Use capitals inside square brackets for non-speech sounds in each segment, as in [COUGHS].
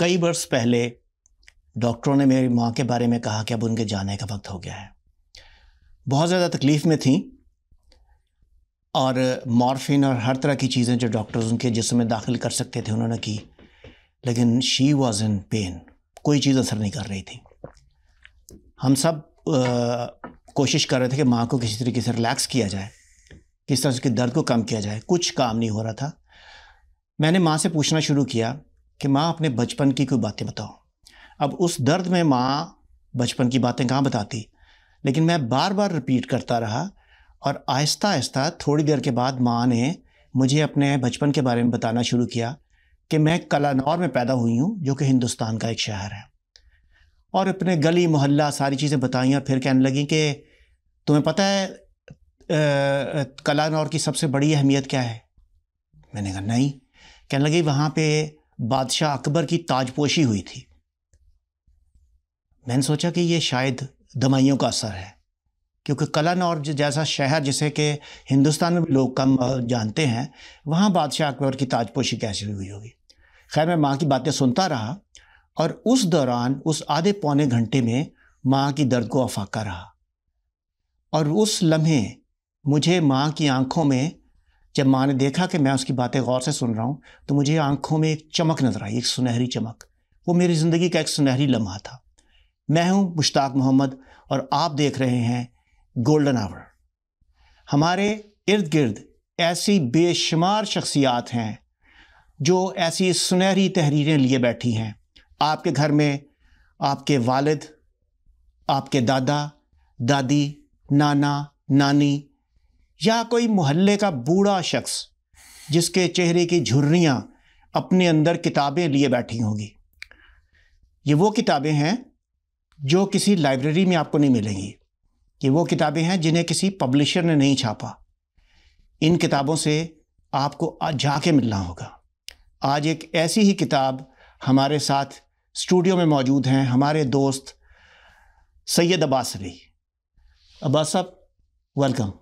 कई वर्ष पहले डॉक्टरों ने मेरी माँ के बारे में कहा कि अब उनके जाने का वक्त हो गया है बहुत ज़्यादा तकलीफ़ में थी और मॉर्फिन और हर तरह की चीज़ें जो डॉक्टर्स उनके जिसम में दाखिल कर सकते थे उन्होंने की लेकिन शी वॉज इन पेन कोई चीज़ असर नहीं कर रही थी हम सब आ, कोशिश कर रहे थे कि माँ को किसी तरीके से रिलैक्स किया जाए किस तरह उसके दर्द को कम किया जाए कुछ काम नहीं हो रहा था मैंने माँ से पूछना शुरू किया कि माँ अपने बचपन की कोई बातें बताओ अब उस दर्द में माँ बचपन की बातें कहाँ बताती लेकिन मैं बार बार रिपीट करता रहा और आहिस्ता आहिस्ता थोड़ी देर के बाद माँ ने मुझे अपने बचपन के बारे में बताना शुरू किया कि मैं कलानौर में पैदा हुई हूँ जो कि हिंदुस्तान का एक शहर है और अपने गली मोहल्ला सारी चीज़ें बताई और फिर कहने लगी कि तुम्हें पता है कलानौर की सबसे बड़ी अहमियत क्या है मैंने कहा नहीं कहने लगी वहाँ पे बादशाह अकबर की ताजपोशी हुई थी मैंने सोचा कि ये शायद दवाइयों का असर है क्योंकि कलन और जैसा शहर जिसे कि हिंदुस्तान में लोग कम जानते हैं वहाँ बादशाह अकबर की ताजपोशी कैसे हुई होगी खैर मैं माँ की बातें सुनता रहा और उस दौरान उस आधे पौने घंटे में माँ की दर्द को अफाका रहा और उस लम्हे मुझे माँ की आंखों में जब माँ ने देखा कि मैं उसकी बातें गौर से सुन रहा हूँ तो मुझे आंखों में एक चमक नज़र आई एक सुनहरी चमक वो मेरी ज़िंदगी का एक सुनहरी लम्हा था मैं हूँ मुश्ताक मोहम्मद और आप देख रहे हैं गोल्डन आवर हमारे इर्द गिर्द ऐसी बेशुमार शख्सियात हैं जो ऐसी सुनहरी तहरीरें लिए बैठी हैं आपके घर में आपके वालिद आपके दादा दादी नाना नानी या कोई मोहल्ले का बूढ़ा शख्स जिसके चेहरे की झुर्रियाँ अपने अंदर किताबें लिए बैठी होंगी ये वो किताबें हैं जो किसी लाइब्रेरी में आपको नहीं मिलेंगी ये वो किताबें हैं जिन्हें किसी पब्लिशर ने नहीं छापा इन किताबों से आपको जाके मिलना होगा आज एक ऐसी ही किताब हमारे साथ स्टूडियो में मौजूद हैं हमारे दोस्त सैयद अब्बास अली अब्बास साहब वेलकम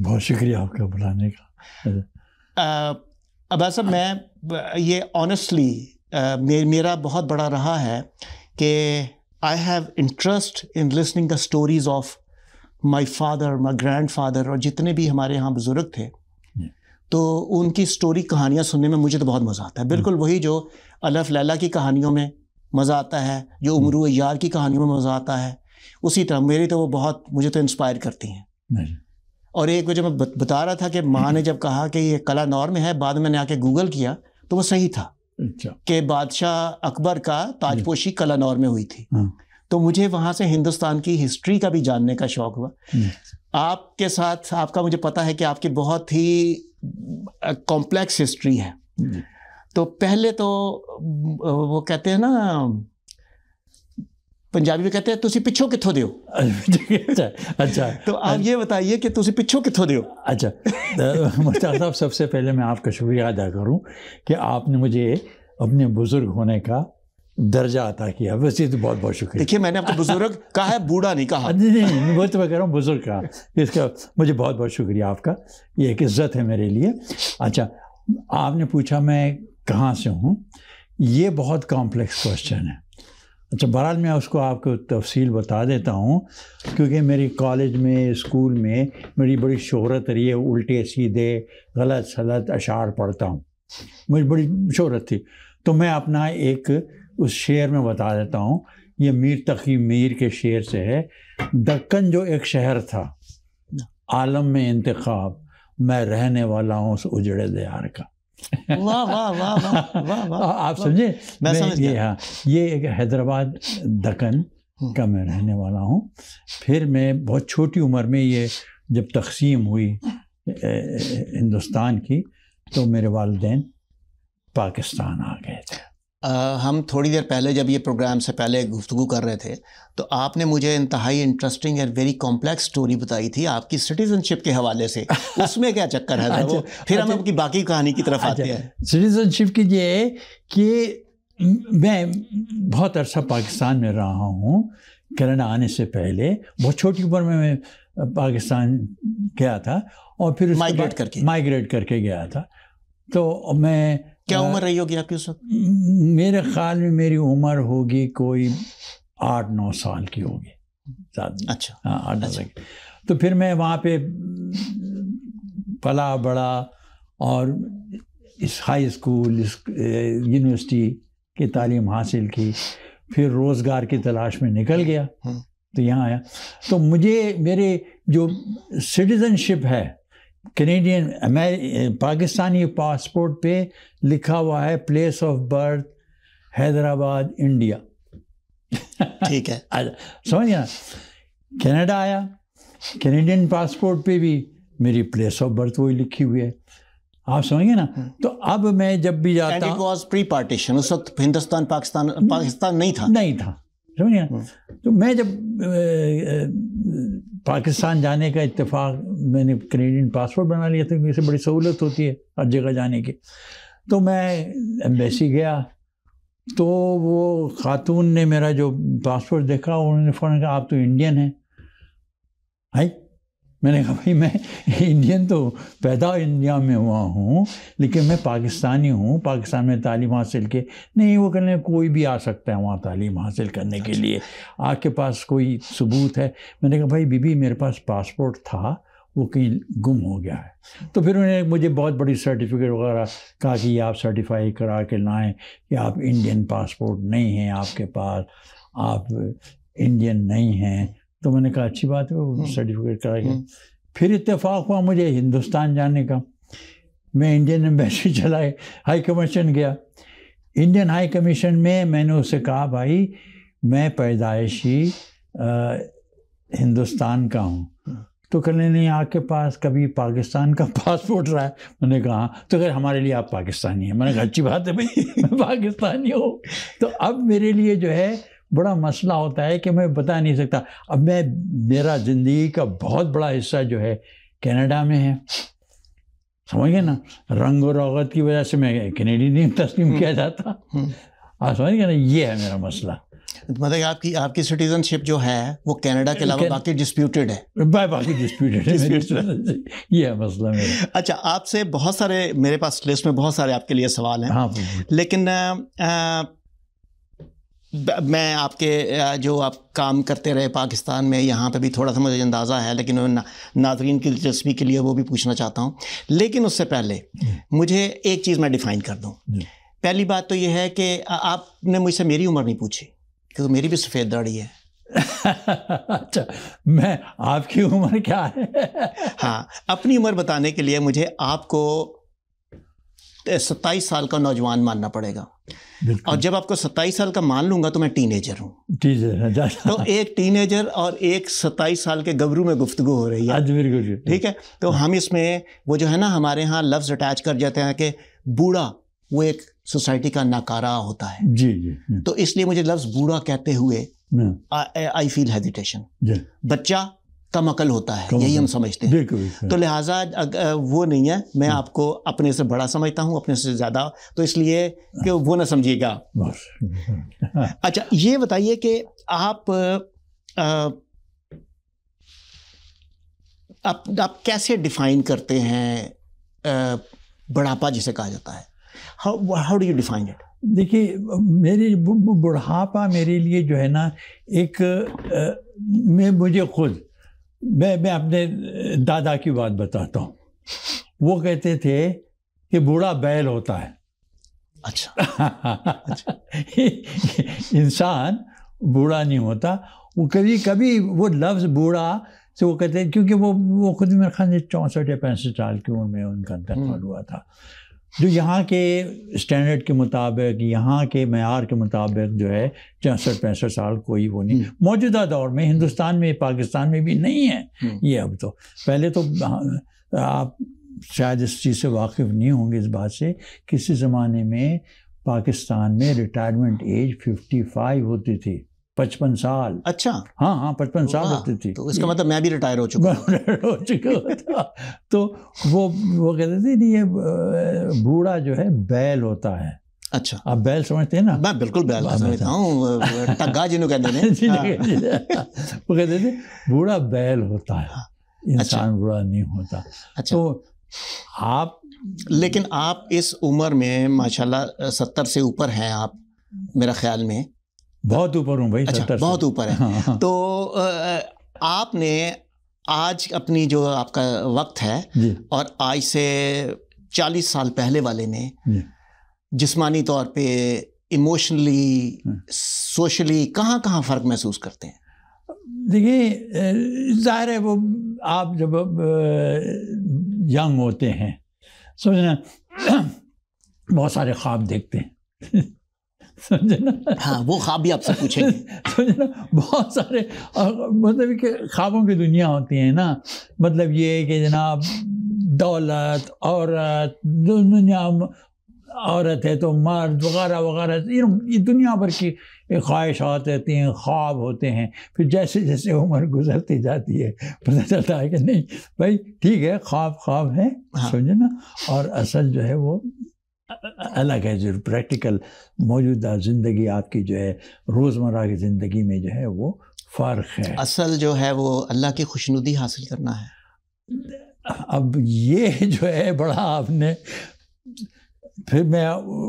बहुत शुक्रिया आपका बुलाने का अब साहब मैं ये ऑनेस्टली मे, मेरा बहुत बड़ा रहा है कि I have interest in listening the stories of my father my grandfather और जितने भी हमारे यहाँ बुज़ुर्ग थे तो उनकी स्टोरी कहानियाँ सुनने में मुझे तो बहुत मज़ा आता है बिल्कुल hmm. वही जो अलफ लैला की कहानियों में मज़ा आता है जो hmm. उमरू यार की कहानियों में मज़ा आता है उसी तरह मेरी तो वो बहुत मुझे तो इंस्पायर करती हैं और एक जो मैं बता रहा था कि माँ ने जब कहा कि ये कला नौर में है बाद में मैंने आके गूगल किया तो वो सही था अच्छा। कि बादशाह अकबर का ताजपोशी कला नॉर्म में हुई थी हाँ। तो मुझे वहाँ से हिंदुस्तान की हिस्ट्री का भी जानने का शौक हुआ हम्म। आपके साथ आपका मुझे पता है कि आपकी बहुत ही कॉम्प्लेक्स हिस्ट्री है हम्म। तो पहले तो वो कहते हैं ना पंजाबी में कहते हैं तुम ਪਿੱਛੋਂ कितों ਦਿਓ अच्छा अच्छा तो आप ये बताइए कि तुम ਪਿੱਛੋਂ कितों ਦਿਓ अच्छा तो मुश्ताक साहब सबसे पहले मैं आपका शुक्रिया अदा करूँ कि आपने मुझे अपने बुज़ुर्ग होने का दर्जा अता किया वैसे तो बहुत बहुत शुक्रिया देखिए मैंने आपको बुज़ुर्ग कहा है बूढ़ा नहीं कहा नहीं नहीं वो तो मैं कह रहा हूँ बुज़ुर्ग कहा इसका मुझे बहुत बहुत शुक्रिया आपका ये एक इज़्ज़त है मेरे लिए अच्छा आपने पूछा मैं कहाँ से हूँ ये बहुत कॉम्प्लेक्स क्वेश्चन है अच्छा बहरहाल मैं उसको आपको तफसील बता देता हूँ क्योंकि मेरी कॉलेज में स्कूल में मेरी बड़ी शहरत रही है उल्टे सीधे गलत सलत अशार पढ़ता हूँ मुझे बड़ी शहरत थी तो मैं अपना एक उस शेर में बता देता हूँ ये मीर तकी मीर के शेर से है दक्कन जो एक शहर था आलम में इंतखब मैं रहने वाला हूँ उस उजड़े दयार का वाह वाह वाह वाह वाह [LAUGHS] आप समझे मैं समझ ये हाँ ये एक हैदराबाद दक्कन हम्म। का मैं रहने वाला हूँ फिर मैं बहुत छोटी उम्र में ये जब तकसीम हुई हिंदुस्तान की तो मेरे वालदे पाकिस्तान आ गए थे आ, हम थोड़ी देर पहले जब ये प्रोग्राम से पहले गुफ्तु कर रहे थे तो आपने मुझे इंतहाई interesting and very complex story बताई थी आपकी सिटीजनशिप के हवाले से [LAUGHS] उसमें क्या चक्कर है वो अच्छा, फिर हम अच्छा। आपकी बाकी कहानी की तरफ आते अच्छा, हैं सिटीजनशिप की ये कि मैं बहुत अरसा पाकिस्तान में रहा हूँ कनाडा आने से पहले बहुत छोटी उम्र में मैं पाकिस्तान गया था और फिर माइग्रेट करके माइग्रेट करके गया था तो मैं क्या हाँ। उम्र रही होगी आपकी उस वक्त मेरे ख्याल में मेरी उम्र होगी कोई आठ नौ साल की होगी अच्छा हाँ आठ नौ नौ अच्छा। तो फिर मैं वहाँ पे पला बड़ा और इस हाई स्कूल इस यूनिवर्सिटी की तालीम हासिल की फिर रोज़गार की तलाश में निकल गया हम्म। तो यहाँ आया तो मुझे मेरे जो सिटीज़नशिप है कनेडियन पाकिस्तानी पासपोर्ट पे लिखा हुआ है place of birth Hyderabad India ठीक है [LAUGHS] समझ ना कनाडा आया कैनेडियन पासपोर्ट पे भी मेरी प्लेस ऑफ बर्थ वही लिखी हुई है आप समझिए ना हम्म। तो अब मैं जब भी जाता प्री पार्टीशन उस वक्त हिंदुस्तान पाकिस्तान पाकिस्तान नहीं था नहीं था समझ हम्म। तो मैं जब पाकिस्तान जाने का इतफ़ाक़ मैंने कैनेडियन पासपोर्ट बना लिया था क्योंकि इससे बड़ी सहूलत होती है हर जगह जाने की तो मैं एम्बेसी गया तो वो ख़ातून ने मेरा जो पासपोर्ट देखा उन्होंने फोन कहा आप तो इंडियन हैं हाई मैंने कहा भाई मैं इंडियन तो पैदा इंडिया में हुआ हूँ लेकिन मैं पाकिस्तानी हूँ पाकिस्तान में तालीम हासिल के नहीं वो कहने कोई भी आ सकता है वहाँ तालीम हासिल करने के अच्छा। लिए आपके पास कोई सबूत है मैंने कहा भाई बीबी मेरे पास पासपोर्ट था वो कहीं गुम हो गया है तो फिर उन्होंने मुझे बहुत बड़ी सर्टिफिकेट वगैरह कहा कि आप सर्टिफाई करा के लाएँ कि आप इंडियन पासपोर्ट नहीं हैं आपके पास आप इंडियन नहीं हैं तो मैंने कहा अच्छी बात है वो सर्टिफिकेट करा के फिर इत्तेफाक हुआ मुझे हिंदुस्तान जाने का मैं इंडियन एम्बेसी चला हाई कमीशन गया इंडियन हाई कमीशन में मैंने उसे कहा भाई मैं पैदाइशी हिंदुस्तान का हूँ हम्म। तो कहने नहीं आपके पास कभी पाकिस्तान का पासपोर्ट रहा है मैंने कहा हाँ। तो खैर हमारे लिए आप पाकिस्तानी हैं मैंने कहा अच्छी बात है भाई मैं [LAUGHS] पाकिस्तानी हूँ तो अब मेरे लिए जो है बड़ा मसला होता है कि मैं बता नहीं सकता अब मैं मेरा ज़िंदगी का बहुत बड़ा हिस्सा जो है कनाडा में है समझ गए ना रंग और रौगत की वजह से मैं कैनेडियन तस्लीम हम्म, किया जाता हम्म। आप समझ गए ना ये है मेरा मसला मतलब आपकी आपकी सिटीजनशिप जो है वो कनाडा के अलावा बाकी डिस्प्यूटेड है बाकी डिस्प्यूटेड है [LAUGHS] ये है मसला मेरा अच्छा आपसे बहुत सारे मेरे पास लिस्ट में बहुत सारे आपके लिए सवाल हैं हाँ लेकिन आ, आ, मैं आपके जो आप काम करते रहे पाकिस्तान में यहाँ पे भी थोड़ा सा मुझे अंदाज़ा है लेकिन ना, नाजरीन की दिलचस्पी के लिए वो भी पूछना चाहता हूँ लेकिन उससे पहले मुझे एक चीज़ मैं डिफ़ाइन कर दूँ पहली बात तो ये है कि आपने मुझसे मेरी उम्र नहीं पूछी क्योंकि मेरी भी सफ़ेद दाढ़ी है [LAUGHS] अच्छा मैं आपकी उम्र क्या है हाँ अपनी उम्र बताने के लिए मुझे आपको सत्ताईस साल का नौजवान मानना पड़ेगा और जब आपको सत्ताईस साल का मान लूंगा तो मैं टीनेजर हूँ तो एक टीनेजर और एक सत्ताईस साल के गबरू में गुफ्तगु हो रही है ठीक है तो हम इसमें वो जो है ना हमारे यहाँ लफ्ज़ अटैच कर जाते हैं कि बूढ़ा वो एक सोसाइटी का नाकारा होता है जी जी तो इसलिए मुझे लफ्ज़ बूढ़ा कहते हुए आई फील हेजिटेशन बच्चा कम अकल होता है यही हम समझते हैं देख, तो लिहाजा वो नहीं है मैं हाँ। आपको अपने से बड़ा समझता हूँ अपने से ज़्यादा तो इसलिए कि वो ना समझिएगा [LAUGHS] अच्छा ये बताइए कि आप आप आप कैसे डिफाइन करते हैं बुढ़ापा जिसे कहा जाता है how do you define it देखिए मेरे बुढ़ापा मेरे लिए जो है ना एक मैं मुझे खुद मैं मैं अपने दादा की बात बताता हूँ वो कहते थे कि बूढ़ा बैल होता है अच्छा, अच्छा। [LAUGHS] इंसान बूढ़ा नहीं होता वो कभी कभी वो लफ्ज़ बूढ़ा से वो कहते हैं क्योंकि वो वो खुद मेरे खान चौंसठ या पैंसठ साल की उम्र में उनका इंतकाल हम्म। हुआ था जो यहाँ के स्टैंडर्ड के मुताबिक यहाँ के मैार के मुताबिक जो है चौंसठ पैंसठ साल कोई वो नहीं हम्म। मौजूदा दौर में हिंदुस्तान में पाकिस्तान में भी नहीं है हम्म। ये अब तो पहले तो हाँ, आप शायद इस चीज़ से वाकिफ़ नहीं होंगे इस बात से किसी ज़माने में पाकिस्तान में रिटायरमेंट एज 55 होती थी पचपन साल अच्छा हाँ हाँ पचपन तो साल होती थी तो इसका मतलब मैं भी रिटायर हो चुका रिटायर [LAUGHS] हो चुका था तो, तो वो वो कहते थे नहीं ये बूढ़ा जो है बैल होता है अच्छा आप बैल समझते हैं ना मैं बिल्कुल बैल समझता हूँ टग्गा जिन्हों कहते [LAUGHS] हैं हाँ। वो कहते थे बूढ़ा बैल होता है हाँ। इंसान अच्छा। बूढ़ा नहीं होता अच्छा। तो आप लेकिन आप इस उम्र में माशाल्लाह सत्तर से ऊपर हैं आप मेरा ख्याल में बहुत ऊपर हूँ भाई अच्छा बहुत ऊपर है हाँ।, हाँ। तो आपने आज अपनी जो आपका वक्त है और आज से चालीस साल पहले वाले ने जिसमानी तौर पे इमोशनली हाँ। सोशली कहाँ कहाँ फ़र्क महसूस करते हैं देखिए ज़ाहिर है वो आप जब यंग होते हैं सोचना बहुत सारे ख्वाब देखते हैं समझे ना हाँ वो ख्वाब भी आपसे पूछेंगे [LAUGHS] समझे ना बहुत सारे मतलब कि ख्वाबों की दुनिया होती है ना मतलब ये कि जनाब दौलत औरत दुनिया औरत है तो मर्द वगैरह वगैरह ये दुनिया भर की ख्वाहिशात रहती हैं ख्वाब होते हैं फिर जैसे जैसे उम्र गुजरती जाती है पता चलता है कि नहीं भाई ठीक है ख्वाब ख्वाब है हाँ। समझे ना और असल जो है वो अलग है जो प्रैक्टिकल मौजूदा ज़िंदगी आपकी जो है रोज़मर्रा की ज़िंदगी में जो है वो फ़र्क है असल जो है वो अल्लाह की खुशनुदी हासिल करना है अब ये जो है बड़ा आपने फिर मैं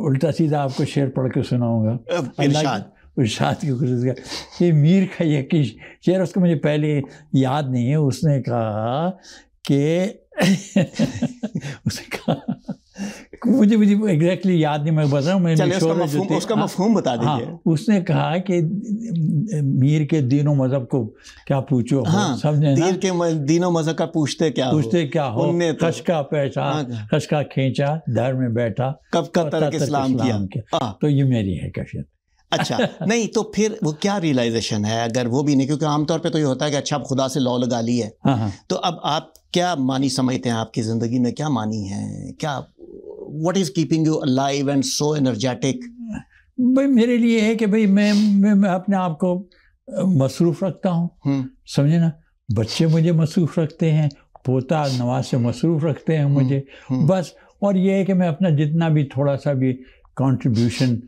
उल्टा सीधा आपको शेर पढ़ के सुनाऊँगा उर्शाद की कोशिश ये मीर का ये कि शेर उसको मुझे पहले याद नहीं है उसने कहा कि [LAUGHS] उसने कहा मुझे मुझे एग्जैक्टली याद नहीं मैं बता रहा हूँ मैंने उसका मफहूम उसका हाँ, मफहूम बता हाँ, दीजिए हाँ, उसने कहा कि मीर के दीनों मजहब को क्या पूछो हाँ, समझे मीर के दीनों मजहब का पूछते क्या पूछते क्या हो तो, खसका पैसा हाँ, खसका खींचा धर में बैठा कब का तर्क इस्लाम किया हाँ। तो ये मेरी है कैफियत अच्छा नहीं तो फिर वो क्या रियलाइजेशन है अगर वो भी नहीं क्योंकि आमतौर पे तो ये होता है कि अच्छा आप खुदा से लॉ लगा ली है तो अब आप क्या मानी समझते हैं आपकी ज़िंदगी में क्या मानी है क्या what is keeping you alive and so energetic भाई मेरे लिए है कि भाई मैं मैं, मैं अपने आप को मसरूफ़ रखता हूँ हम्म। समझे ना बच्चे मुझे मसरूफ़ रखते हैं पोता नवाज से मसरूफ़ रखते हैं मुझे हम्म, हम्म। बस और ये है कि मैं अपना जितना भी थोड़ा सा भी कॉन्ट्रीब्यूशन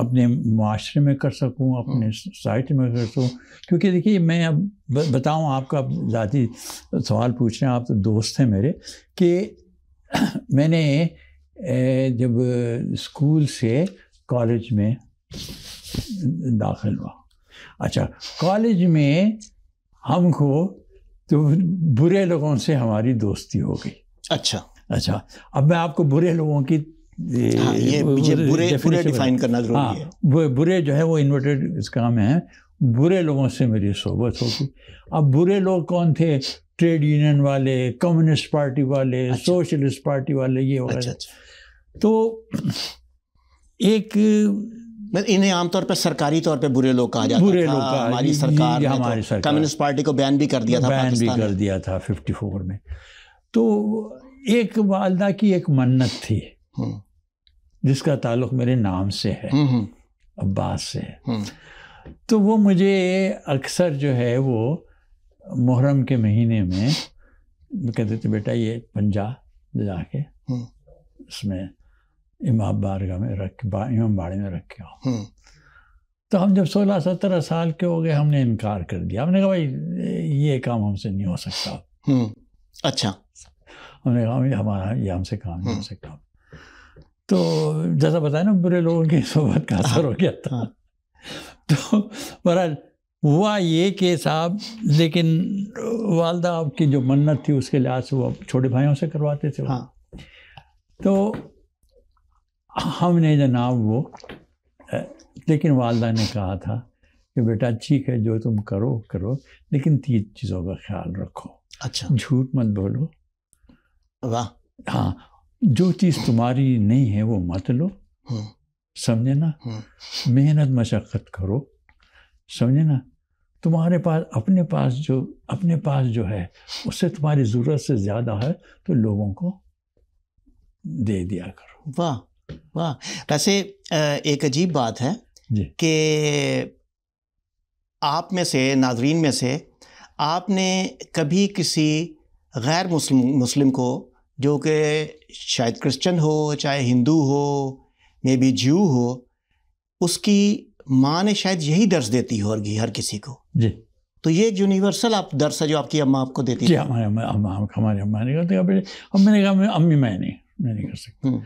अपने माशरे में कर सकूं अपने सोसाइटी में कर सकूं क्योंकि देखिए मैं अब बताऊं आपका ज़ाती सवाल पूछ रहे हैं आप तो दोस्त हैं मेरे कि [COUGHS] मैंने जब स्कूल से कॉलेज में दाखिल हुआ अच्छा कॉलेज में हमको तो बुरे लोगों से हमारी दोस्ती हो गई अच्छा अच्छा अब मैं आपको बुरे लोगों की हाँ, ये बुरे बुरे डिफाइन करना जरूरी हाँ, है वो बुरे जो है वो इन्वर्टेड इसका काम है बुरे लोगों से मेरी सोबत होगी अब बुरे लोग कौन थे ट्रेड यूनियन वाले कम्युनिस्ट पार्टी वाले अच्छा। सोशलिस्ट पार्टी वाले ये वगैरह अच्छा, अच्छा। तो एक इन्हें आमतौर पर सरकारी तौर पर बुरे लोग कहा जाता बुरे था लोग हमारी सरकार हमारी तो कम्युनिस्ट पार्टी को बैन भी कर दिया था बैन भी कर दिया था 54 में तो एक वालदा की एक मन्नत थी हम्म। जिसका ताल्लुक मेरे नाम से है हम्म, हम्म। अब्बास से है तो वो मुझे अक्सर जो है वो मुहर्रम के महीने में कहते थे बेटा ये पंजा जाके हम्म। उसमें इमाम बारगाह में रख बा, इमाम बाड़े में रख के आओ हम्म। तो हम जब सोलह सत्रह साल के हो गए हमने इनकार कर दिया हमने कहा भाई ये काम हमसे नहीं हो सकता हम्म। अच्छा हमने कहा हमारा ये हमसे काम नहीं हो सकता तो जैसा बताया ना बुरे लोगों की [LAUGHS] सोबत का असर हो गया था हाँ। तो बहरहाल हुआ ये कि साहब लेकिन वालदा आपकी जो मन्नत थी उसके लिहाज से वो छोटे भाइयों से करवाते थे हाँ तो हमने जनाब वो लेकिन वालदा ने कहा था कि बेटा ठीक है जो तुम करो करो लेकिन तीन चीज़ों का ख्याल रखो अच्छा झूठ मत बोलो वाह हाँ जो चीज़ तुम्हारी नहीं है वो मत लो हम्म। समझे ना हम्म। मेहनत मशक्क़त करो समझे ना तुम्हारे पास अपने पास जो अपने पास जो है उससे तुम्हारी ज़रूरत से ज़्यादा है तो लोगों को दे दिया करो वाह वाह वैसे एक अजीब बात है कि आप में से नाजरीन में से आपने कभी किसी गैर मुस्लिम मुस्लिम को जो कि शायद क्रिश्चियन हो चाहे हिंदू हो मे बी जू हो उसकी माँ ने शायद यही दर्ज देती होगी हर किसी को जी तो ये यूनिवर्सल आप दर्श है जो आपकी अम्मा आपको देती है हमारे अम्मा हमारे अम्मा नहीं करते अब मैंने कहा मैं अम्मी मैं नहीं मैं नहीं कर सकती हम्म।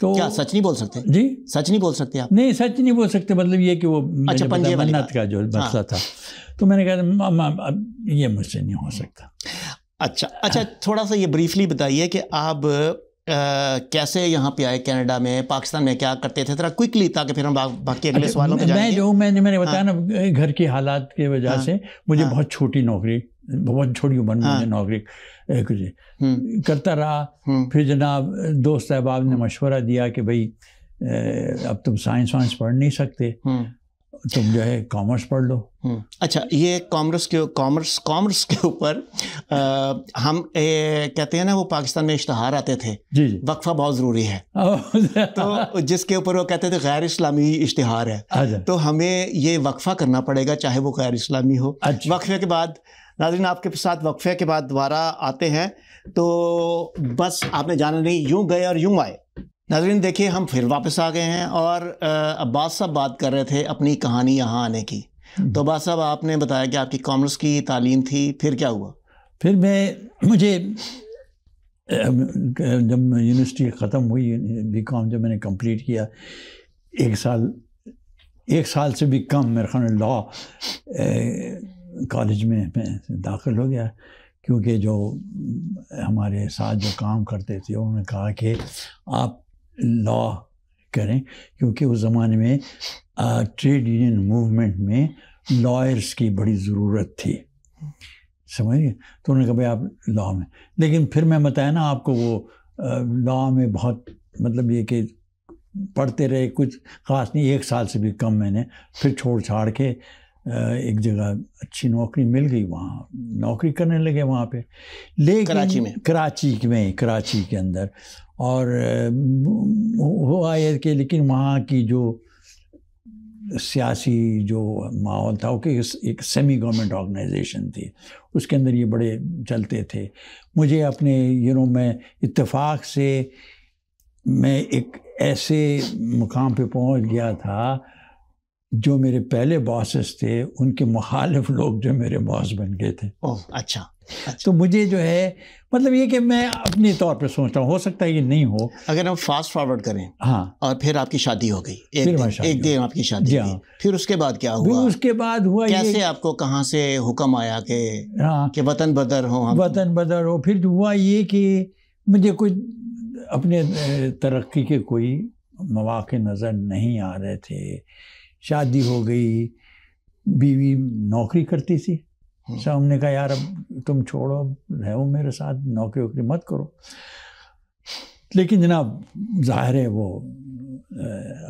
तो क्या सच नहीं बोल सकते जी सच नहीं बोल सकते आप नहीं सच नहीं बोल सकते मतलब ये कि वो अच्छा पंजे मन्नत का जो हाँ। मसला था तो मैंने कहा अम्मा अब ये मुझसे नहीं हो सकता अच्छा अच्छा थोड़ा सा ये ब्रीफली बताइए कि आप कैसे यहाँ पे आए कनाडा में पाकिस्तान में क्या करते थे थोड़ा क्विकली ताकि फिर हम बाकी अगले अच्छा, सवालों पे मैं जो मैंने मैंने हाँ। बताया हाँ, ना घर के हालात की वजह हाँ, से मुझे हाँ, बहुत छोटी नौकरी बहुत छोटी उम्र में हाँ। नौकरी कुछ हम्म। करता रहा हम्म। फिर जनाब दोस्त अहबाब ने हम्म। मशवरा दिया कि भाई अब तुम साइंस वाइंस पढ़ नहीं सकते तुम जो है कॉमर्स पढ़ लो हम्म। अच्छा ये कॉमर्स के कॉमर्स कॉमर्स के ऊपर हम ए, कहते हैं ना वो पाकिस्तान में इश्तहार आते थे जी जी वक्फा बहुत ज़रूरी है [LAUGHS] अच्छा। तो जिसके ऊपर वो कहते थे गैर इस्लामी इश्तहार है अच्छा। तो हमें ये वक्फा करना पड़ेगा चाहे वो गैर इस्लामी हो अच्छा। वक्फे के बाद नाजरीन आपके साथ वक्फे के बाद दोबारा आते हैं तो बस आपने जाना नहीं यूँ गए और यूँ आए नाजरीन देखिए हम फिर वापस आ गए हैं और अब्बास साहब बात कर रहे थे अपनी कहानी यहाँ आने की हम्म। तो अब्बास साहब आपने बताया कि आपकी कॉमर्स की तालीम थी फिर क्या हुआ फिर मैं मुझे जब यूनिवर्सिटी ख़त्म हुई बी कॉम जब मैंने कंप्लीट किया एक साल एक साल से भी कम मेरे खान लॉ कॉलेज में मैं दाखिल हो गया क्योंकि जो हमारे साथ जो काम करते थे उन्होंने कहा कि आप लॉ करें क्योंकि उस ज़माने में ट्रेड यूनियन मूवमेंट में लॉयर्स की बड़ी ज़रूरत थी समझिए तो उन्होंने कहा भाई आप लॉ में लेकिन फिर मैं बताया ना आपको वो लॉ में बहुत मतलब ये कि पढ़ते रहे कुछ ख़ास नहीं एक साल से भी कम मैंने फिर छोड़ छाड़ के एक जगह अच्छी नौकरी मिल गई वहाँ नौकरी करने लगे वहाँ पे लेकिन कराची में कराची में कराची के अंदर और हुआ आए कि लेकिन वहाँ की जो सियासी जो माहौल था वो कि एक सेमी गवर्नमेंट ऑर्गेनाइजेशन थी उसके अंदर ये बड़े चलते थे मुझे अपने यू नो मैं इत्तेफाक से मैं एक ऐसे मुकाम पे पहुंच गया था जो मेरे पहले बॉसेस थे उनके मुखालिफ लोग जो मेरे बॉस बन गए थे ओह अच्छा, अच्छा तो मुझे जो है मतलब ये कि मैं अपने तौर पे सोचता हूँ हो सकता है ये नहीं हो अगर हम फास्ट फॉरवर्ड करें हाँ और फिर आपकी शादी हो गई एक फिर दिन, एक दिन आपकी शादी हाँ फिर उसके बाद क्या हुआ उसके बाद हुआ कैसे ये, आपको कहाँ से हुक्म आया कि हाँ वतन बदर हो वतन बदर हो फिर हुआ ये कि मुझे कुछ अपने तरक्की के कोई मौाक़ नज़र नहीं आ रहे थे शादी हो गई बीवी नौकरी करती थी हम्म। सब हमने कहा यार अब तुम छोड़ो रहो मेरे साथ नौकरी वोकरी मत करो लेकिन जनाब जाहिर है वो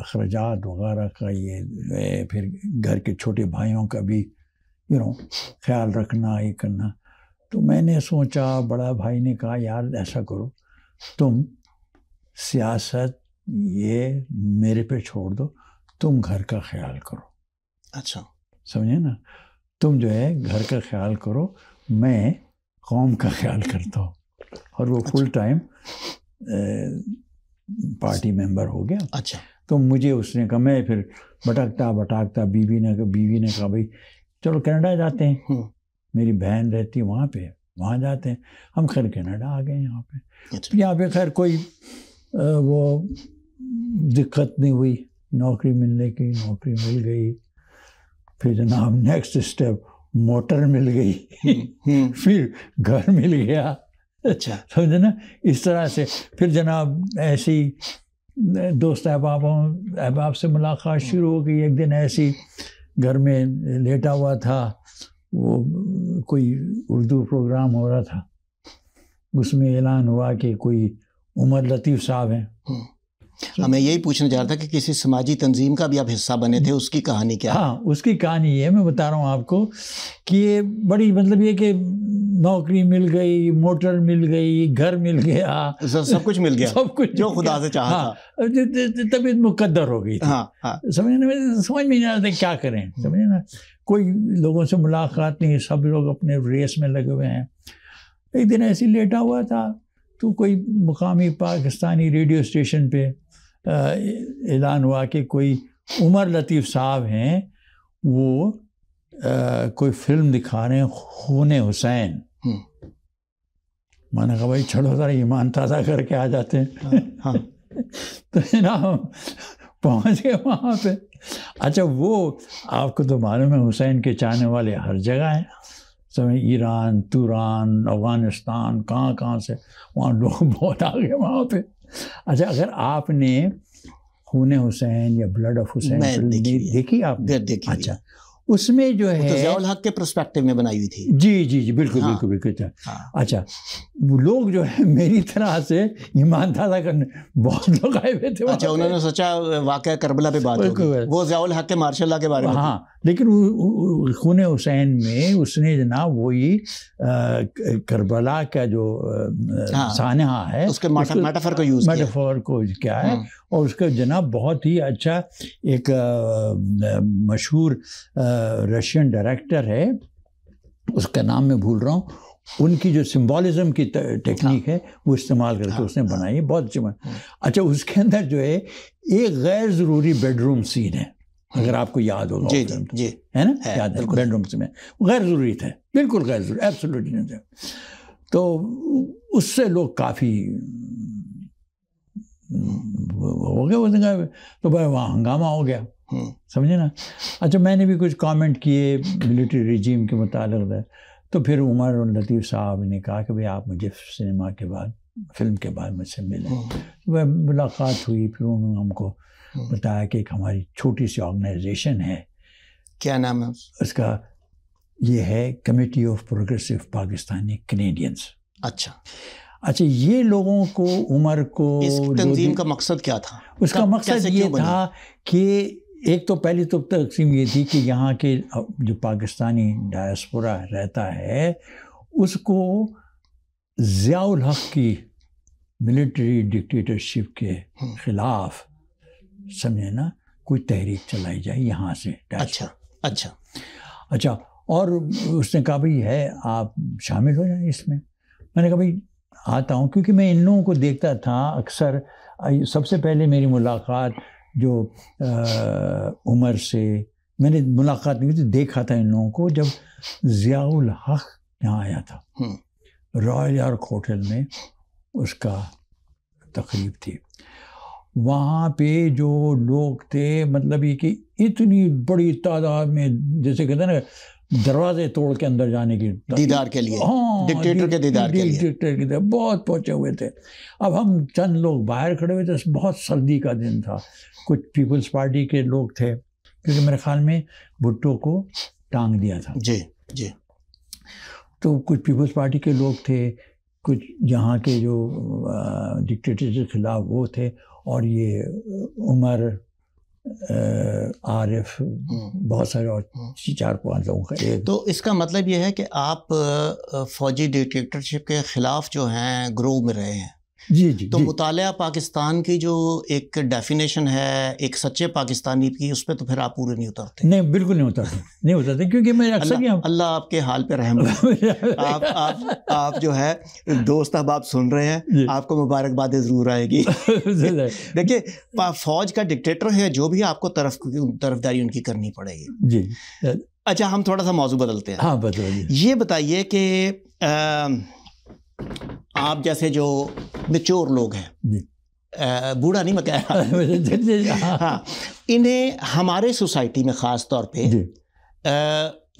अखराज वगैरह का ये फिर घर के छोटे भाइयों का भी यू नो ख्याल रखना ये करना तो मैंने सोचा बड़ा भाई ने कहा यार ऐसा करो तुम सियासत ये मेरे पे छोड़ दो तुम घर का ख्याल करो अच्छा समझे ना तुम जो है घर का ख्याल करो मैं कौम का ख्याल करता हूँ और वो फुल टाइम पार्टी मेंबर हो गया अच्छा तो मुझे उसने कहा मैं फिर भटकता भटकता बीवी ने कहा बीवी ने कहा भाई चलो कनाडा जाते हैं हम्म। मेरी बहन रहती है वहाँ पे वहाँ जाते हैं हम खैर कनाडा आ गए यहाँ पे अच्छा। यहाँ पे खैर कोई वो दिक्कत नहीं हुई नौकरी मिलने की नौकरी मिल गई फिर जनाब नेक्स्ट स्टेप मोटर मिल गई हम्म, हम्म। [LAUGHS] फिर घर मिल गया अच्छा समझे ना इस तरह से फिर जनाब ऐसी दोस्त अहबाबों अहबाब से मुलाकात हम्म। शुरू हो गई एक दिन ऐसी घर में लेटा हुआ था वो कोई उर्दू प्रोग्राम हो रहा था उसमें ऐलान हुआ कि कोई उमर लतीफ़ साहब हैं हाँ मैं यही पूछना चाह रहा था कि किसी समाजी तंजीम का भी आप हिस्सा बने थे उसकी कहानी क्या हाँ उसकी कहानी ये मैं बता रहा हूँ आपको कि ये बड़ी मतलब ये कि नौकरी मिल गई मोटर मिल गई घर मिल गया [LAUGHS] सब सब कुछ मिल गया सब कुछ जो खुदा से चाहा हाँ, तबीयत मुकद्दर हो गई हाँ, हाँ. समझने में समझ में नहीं आ रहा क्या करें हम्म। समझे ना कोई लोगों से मुलाकात नहीं सब लोग अपने रेस में लगे हुए हैं एक दिन ऐसे लेटा हुआ था तो कोई मुकामी पाकिस्तानी रेडियो स्टेशन पे ऐलान हुआ कि कोई उमर लतीफ़ साहब हैं वो आ, कोई फिल्म दिखा रहे हैं खून हुसैन हम्म। मैंने कहा भाई छोड़ो सारा ईमान ताज़ा करके आ जाते हैं हाँ, हाँ। [LAUGHS] तो ना पहुँच गए वहाँ पे अच्छा वो आपको तो मालूम है हुसैन के चाहने वाले हर जगह हैं समय तो ईरान तुरान अफ़गानिस्तान कहाँ कहाँ से वहाँ लोग [LAUGHS] बहुत आ गए वहाँ पे अच्छा अगर आपने खून हुसैन या ब्लड ऑफ हुसैन देखी, देखी आपने देखी अच्छा उसमें जो तो है तो हक के प्रोस्पेक्टिव में बनाई हुई थी जी जी जी बिल्कुल हाँ, बिल्कुल बिल्कुल अच्छा। हाँ, अच्छा वो लोग जो है मेरी तरह से ईमानदारा करने बहुत लोग आए हुए थे अच्छा उन्होंने सोचा वाकया करबला पे बात होगी वो जयाल हक के मार्शल के बारे में हाँ लेकिन खून हुसैन में उसने जनाब वही करबला का जो हाँ, सानहा है उसके मेटाफर को यूज मेटाफर को क्या है हाँ। और उसका जनाब बहुत ही अच्छा एक मशहूर रशियन डायरेक्टर है उसका नाम मैं भूल रहा हूँ उनकी जो सिम्बॉलिज्म की टेक्निक हाँ। है वो इस्तेमाल करके हाँ। उसने बनाई है बहुत अच्छी हाँ। अच्छा उसके अंदर जो है एक गैर ज़रूरी बेडरूम सीन है अगर आपको याद हो जी जी, तो, जी है ना है, याद है बेडरूम में गैर ज़रूरी थे बिल्कुल गैर ज़रूरी एब्सोल्युटली नहीं तो उससे लोग काफ़ी हो गए उस जगह तो भाई वहाँ हंगामा हो गया हम्म। समझे ना अच्छा मैंने भी कुछ कमेंट किए मिलिट्री रिजीम के मुतालिक तो फिर उमर और लतीफ़ साहब ने कहा कि भाई आप मुझे सिनेमा के बाद फिल्म के बाद मुझसे मिले हम्म। तो वह मुलाकात हुई फिर उन्होंने हमको हम्म। बताया कि एक हमारी छोटी सी ऑर्गेनाइजेशन है क्या नाम है उसका ये है committee of progressive Pakistani Canadians अच्छा अच्छा ये लोगों को उम्र को तंजीम का मकसद क्या था उसका मकसद ये था कि एक तो पहली तो तकसीम ये थी कि यहाँ के जो पाकिस्तानी डायस्पोरा रहता है उसको ज़ियाउल हक की मिलिट्री डिक्टेटरशिप के हम्म। ख़िलाफ़ ना कोई तहरीक चलाई जाए यहाँ से अच्छा अच्छा अच्छा और उसने कहा भाई है आप शामिल हो जाए इसमें मैंने कहा भाई आता हूँ क्योंकि मैं इन लोगों को देखता था अक्सर सबसे पहले मेरी मुलाकात जो उमर से मैंने मुलाकात नहीं की देखा था इन लोगों को जब ज़ियाउल हक यहाँ आया था हम्म। रॉयल यार्क होटल में उसका तकरीब थी वहाँ पे जो लोग थे मतलब ये कि इतनी बड़ी तादाद में जैसे कहते हैं ना दरवाजे तोड़ के अंदर जाने की दीदार के लिए हाँ डिक्टेटर के दीदार के लिए डिक्टेटर के लिए बहुत पहुँचे हुए थे अब हम चंद लोग बाहर खड़े हुए थे बहुत सर्दी का दिन था कुछ पीपल्स पार्टी के लोग थे क्योंकि मेरे ख्याल में भुट्टो को टांग दिया था जी जी तो कुछ पीपल्स पार्टी के लोग थे कुछ यहाँ के जो डिक्टेटर के खिलाफ वो थे और ये उमर आरिफ हम्म। बहुत सारे और हम्म। चार पांच लोगों का एक तो इसका मतलब ये है कि आप फौजी डिक्टेटरशिप के ख़िलाफ़ जो हैं ग्रो में रहे हैं जी जी तो मुताल पाकिस्तान की जो एक डेफिनेशन है एक सच्चे पाकिस्तानी की उस पर तो फिर आप पूरे नहीं उतरते नहीं बिल्कुल नहीं उतरते नहीं उतरते क्योंकि मैं अक्सर अल्लाह अल्ला आपके हाल पे रहम [LAUGHS] आप आप आप जो है दोस्त आप सुन रहे हैं आपको मुबारकबादें ज़रूर [LAUGHS] आएगी देखिए फौज का डिक्टेटर है जो भी आपको तरफ तरफदारी उनकी करनी पड़ेगी जी अच्छा हम थोड़ा सा मौजू बदलते हैं हाँ बदल ये बताइए कि आप जैसे जो मेच्योर लोग हैं बूढ़ा नहीं मैं कह रहा [LAUGHS] हाँ।, हाँ इन्हें हमारे सोसाइटी में ख़ास तौर पर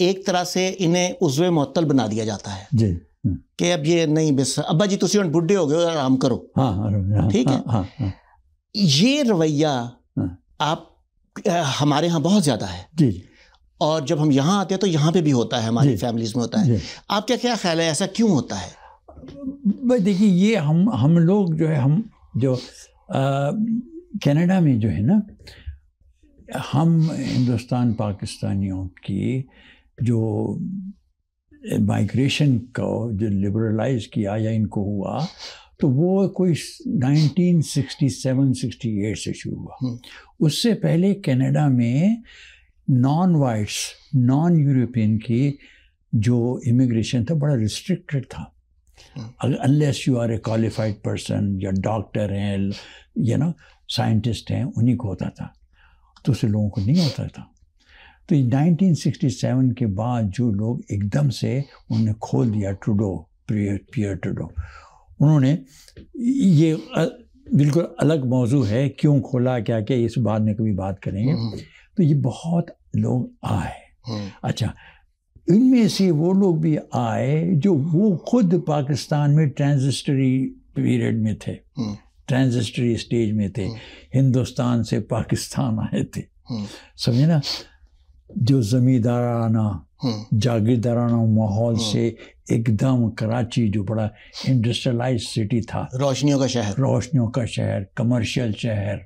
एक तरह से इन्हें उज्व मअतल बना दिया जाता है हाँ। कि अब ये नहीं बस अब्बा जी तुम बुढ़े हो गए आराम करो हाँ, ठीक हाँ, है हाँ, हाँ, ये रवैया आप हमारे यहाँ बहुत ज़्यादा है जी और जब हम यहाँ आते हैं तो यहाँ पे भी होता है हमारी फैमिलीज में होता है आपका क्या ख्याल है ऐसा क्यों होता है देखिए ये हम हम लोग जो है हम जो कनाडा में जो है ना हम हिंदुस्तान पाकिस्तानियों की जो माइग्रेशन को जो लिबरलाइज किया या इनको हुआ तो वो कोई 1967-68 से शुरू हुआ हम्म। उससे पहले कनाडा में नॉन वाइट्स नॉन यूरोपियन की जो इमिग्रेशन था बड़ा रिस्ट्रिक्टेड था unless you are a qualified person या डॉक्टर हैं ये ना साइंटिस्ट हैं उन्हीं को होता था दूसरे तो लोगों को नहीं होता था तो 1967 के बाद जो लोग एकदम से उन्होंने खोल दिया ट्रूडो पियर ट्रूडो उन्होंने ये बिल्कुल अलग मौजू है क्यों खोला क्या क्या इस बाद में कभी बात करेंगे हम्म। तो ये बहुत लोग आए हम्म। अच्छा इनमें से वो लोग भी आए जो वो खुद पाकिस्तान में ट्रांजिस्टरी पीरियड में थे हम्म। ट्रांजिस्टरी स्टेज में थे हम्म। हिंदुस्तान से पाकिस्तान आए थे हम्म। समझे ना जो जमींदाराना जागीरदाराना माहौल से एकदम कराची जो बड़ा इंडस्ट्रियलाइज सिटी था रोशनियों का शहर रोशनियों का शहर कमर्शियल शहर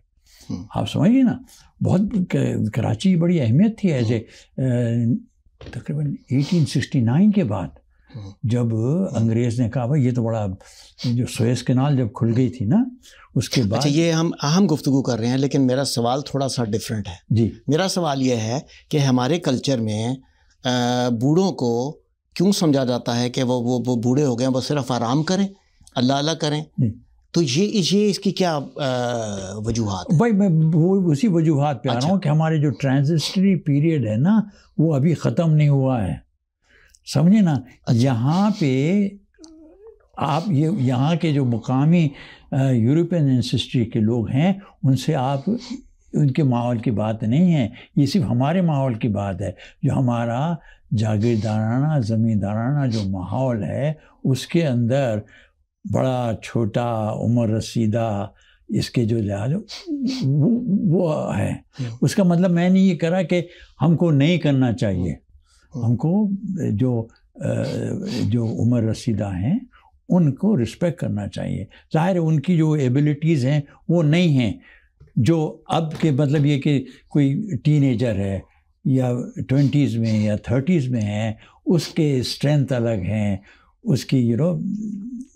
आप समझिए ना बहुत कराची बड़ी अहमियत थी एज ए तकरीबन 1869 के बाद जब अंग्रेज ने कहा भाई ये तो बड़ा जो सोएस कनाल जब खुल गई थी ना उसके अच्छा, बाद अच्छा ये हम अहम गुफ्तु कर रहे हैं लेकिन मेरा सवाल थोड़ा सा डिफरेंट है जी मेरा सवाल ये है कि हमारे कल्चर में बूढ़ों को क्यों समझा जाता है कि वो वो वो बूढ़े हो गए वो सिर्फ आराम करें अल्लाह अल्लाह करें तो ये ये इसकी क्या वजूहत भाई मैं वो उसी वजूहत पे आ रहा हूँ अच्छा। कि हमारे जो ट्रांजिस्टरी पीरियड है ना वो अभी ख़त्म नहीं हुआ है समझे ना अच्छा। यहाँ पे आप ये यहाँ के जो मुकामी यूरोपियन इंसिस्ट्री के लोग हैं उनसे आप उनके माहौल की बात नहीं है ये सिर्फ हमारे माहौल की बात है जो हमारा जागीरदाराना ज़मींदाराना जो माहौल है उसके अंदर बड़ा छोटा उम्र रसीदा इसके जो लिहाज वो वो है हम्म। उसका मतलब मैंने ये करा कि हमको नहीं करना चाहिए हम्म। हम्म। हमको जो जो उम्र रसीदा हैं उनको रिस्पेक्ट करना चाहिए ज़ाहिर है उनकी जो एबिलिटीज़ हैं वो नहीं हैं जो अब के मतलब ये कि कोई टीनेजर है या ट्वेंटीज़ में या थर्टीज़ में है उसके स्ट्रेंथ अलग हैं उसकी यू you नो know,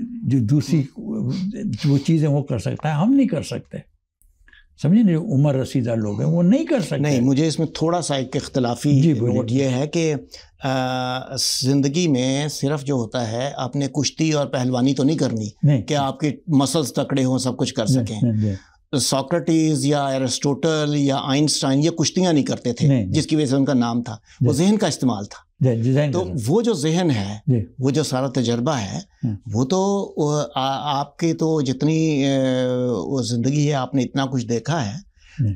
जो दूसरी वो चीज़ें वो कर सकता है हम नहीं कर सकते समझे नहीं उम्र रसीदा लोग हैं वो नहीं कर सकते नहीं मुझे इसमें थोड़ा सा एक इख्तलाफी नोट ये है कि ज़िंदगी में सिर्फ जो होता है आपने कुश्ती और पहलवानी तो नहीं करनी कि आपके मसल्स तकड़े हों सब कुछ कर सकें नहीं, सॉक्रेटिस या एरिस्टोटल या आइंस्टाइन ये कुश्तियाँ नहीं करते थे जिसकी वजह से उनका नाम था वो जहन का इस्तेमाल था डिजाइन तो वो जो जहन है वो जो सारा तजर्बा है हाँ। वो तो आपके तो जितनी ज़िंदगी है आपने इतना कुछ देखा है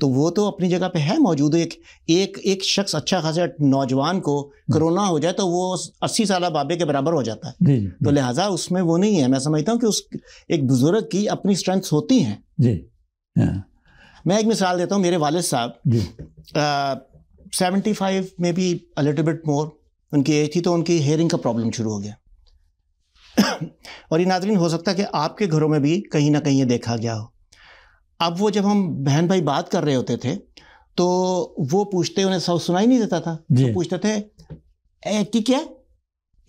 तो वो तो अपनी जगह पे है मौजूद एक एक एक शख्स अच्छा खासा नौजवान को हाँ। कोरोना हो जाए तो वो अस्सी साल बाबे के बराबर हो जाता है तो लिहाजा उसमें वो नहीं है मैं समझता हूँ कि उस एक बुज़ुर्ग की अपनी स्ट्रेंथ होती हैं जी हाँ। मैं एक मिसाल देता हूँ मेरे वालिद साहब सेवेंटी फाइव में be a little bit more उनकी एज थी तो उनकी हेयरिंग का प्रॉब्लम शुरू हो गया [COUGHS] और ये नाजरीन हो सकता है कि आपके घरों में भी कहीं ना कहीं ये देखा गया हो अब वो जब हम बहन भाई बात कर रहे होते थे तो वो पूछते उन्हें सब सुनाई नहीं देता था तो पूछते थे ए कि क्या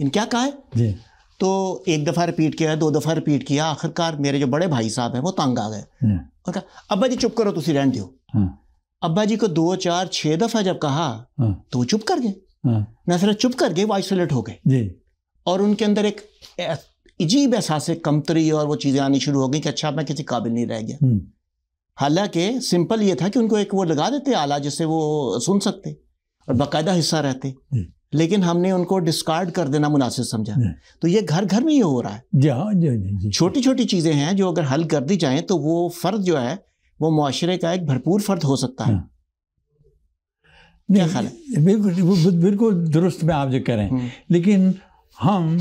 इन क्या कहा है जी। तो एक दफ़ा रिपीट किया दो दफ़ा रिपीट किया आखिरकार मेरे जो बड़े भाई साहब हैं वो तंग आ गए हम्म। और कहा अब्बा जी चुप करो तुम रहन दो हम्म। अब्बा जी को दो चार छः दफ़ा जब कहा हम्म। तो चुप कर गए नसरत हाँ। चुप करके वो आइसोलेट हो गए और उनके अंदर एक अजीब एहसास कमतरी और वो चीज़ें आनी शुरू हो गई कि अच्छा मैं किसी काबिल नहीं रह गया हम्म। हालांकि सिंपल ये था कि उनको एक वो लगा देते आला जिससे वो सुन सकते और बाकायदा हिस्सा रहते लेकिन हमने उनको डिस्कार्ड कर देना मुनासिब समझा तो ये घर घर में ही हो रहा है हाँ, छोटी छोटी चीज़ें हैं जो अगर हल कर दी जाएं तो वो फ़र्द जो है वो माशरे का एक भरपूर फ़र्द हो सकता है हाँ। क्या ख्याल है बिल्कुल बिल्कुल दुरुस्त में आप जो करें हम्म। लेकिन हम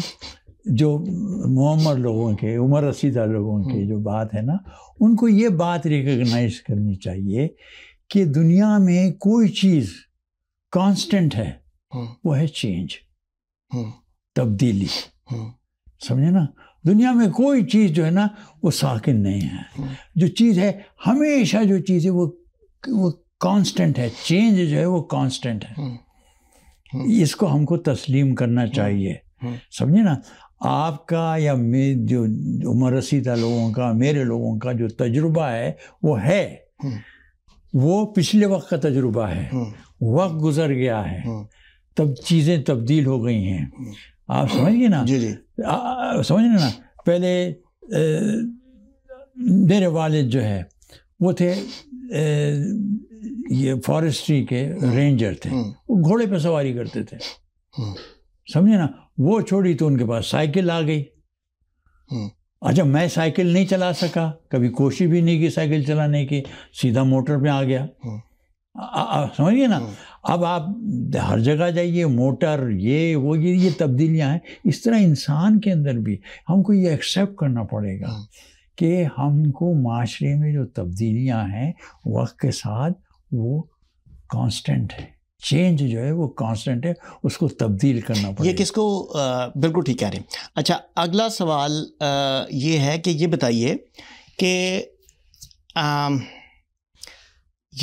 जो मम्मर लोगों के उमर रसीदा लोगों के हम्म। जो बात है ना उनको ये बात रिकगनाइज करनी चाहिए कि दुनिया में कोई चीज़ कांस्टेंट है हम्म। वो है चेंज तब्दीली समझे ना दुनिया में कोई चीज़ जो है ना वो साकिन नहीं है जो चीज़ है हमेशा जो चीज़ है वो वो कांस्टेंट है चेंज जो है वो कांस्टेंट है हम्म। हम्म। इसको हमको तस्लीम करना हम्म। चाहिए समझे ना आपका या जो उम्र रसीदा लोगों का मेरे लोगों का जो तजुर्बा है वो है वो पिछले वक्त का तजुर्बा है वक्त गुजर गया है तब चीज़ें तब्दील हो गई हैं आप समझिए ना जी जी समझिए ना पहले ए, मेरे वालिद जो है वो थे ये फॉरेस्ट्री के रेंजर थे हम्म। वो घोड़े पे सवारी करते थे हम्म। समझे ना वो छोड़ी तो उनके पास साइकिल आ गई हम्म। अच्छा मैं साइकिल नहीं चला सका कभी कोशिश भी नहीं की साइकिल चलाने की सीधा मोटर पे आ गया समझिए ना अब आप हर जगह जाइए मोटर ये वो ये ये तब्दीलियां हैं इस तरह इंसान के अंदर भी हमको ये एक्सेप्ट करना पड़ेगा कि हमको माशरे में जो तब्दीलियां हैं वक्त के साथ वो कांस्टेंट है चेंज जो है वो कांस्टेंट है उसको तब्दील करना पड़ेगा ये किसको बिल्कुल ठीक कह रहे हैं अच्छा अगला सवाल आ, ये है कि ये बताइए कि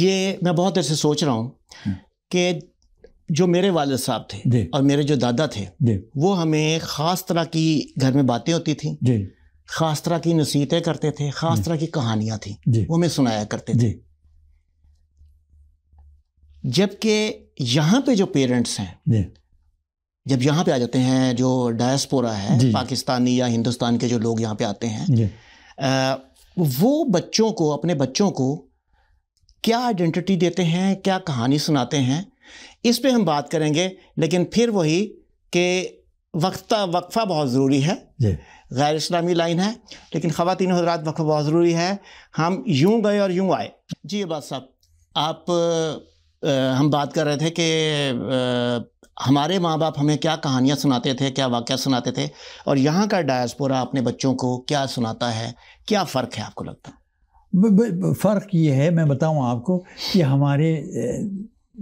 ये मैं बहुत देर से सोच रहा हूँ हम्म। कि जो मेरे वालद साहब थे और मेरे जो दादा थे वो हमें ख़ास तरह की घर में बातें होती थी जी ख़ास तरह की नसीहतें करते थे ख़ास तरह की कहानियां थी वो हमें सुनाया करते थे जबकि यहाँ पे जो पेरेंट्स हैं जब यहाँ पे आ जाते हैं जो डायस्पोरा है पाकिस्तानी या हिंदुस्तान के जो लोग यहाँ पे आते हैं वो बच्चों को अपने बच्चों को क्या आइडेंटिटी देते हैं क्या कहानी सुनाते हैं इस पे हम बात करेंगे लेकिन फिर वही कि वक्ता वक्फा बहुत ज़रूरी है गैर इस्लामी लाइन है लेकिन ख़वान हजरात वक्त बहुत ज़रूरी है हम यूँ गए और यूँ आए जी अब साहब आप आ, हम बात कर रहे थे कि हमारे माँ बाप हमें क्या कहानियाँ सुनाते थे क्या वाक़ सुनाते थे और यहाँ का डायस्पोरा अपने बच्चों को क्या सुनाता है क्या फ़र्क है आपको लगता फ़र्क ये है मैं बताऊँ आपको कि हमारे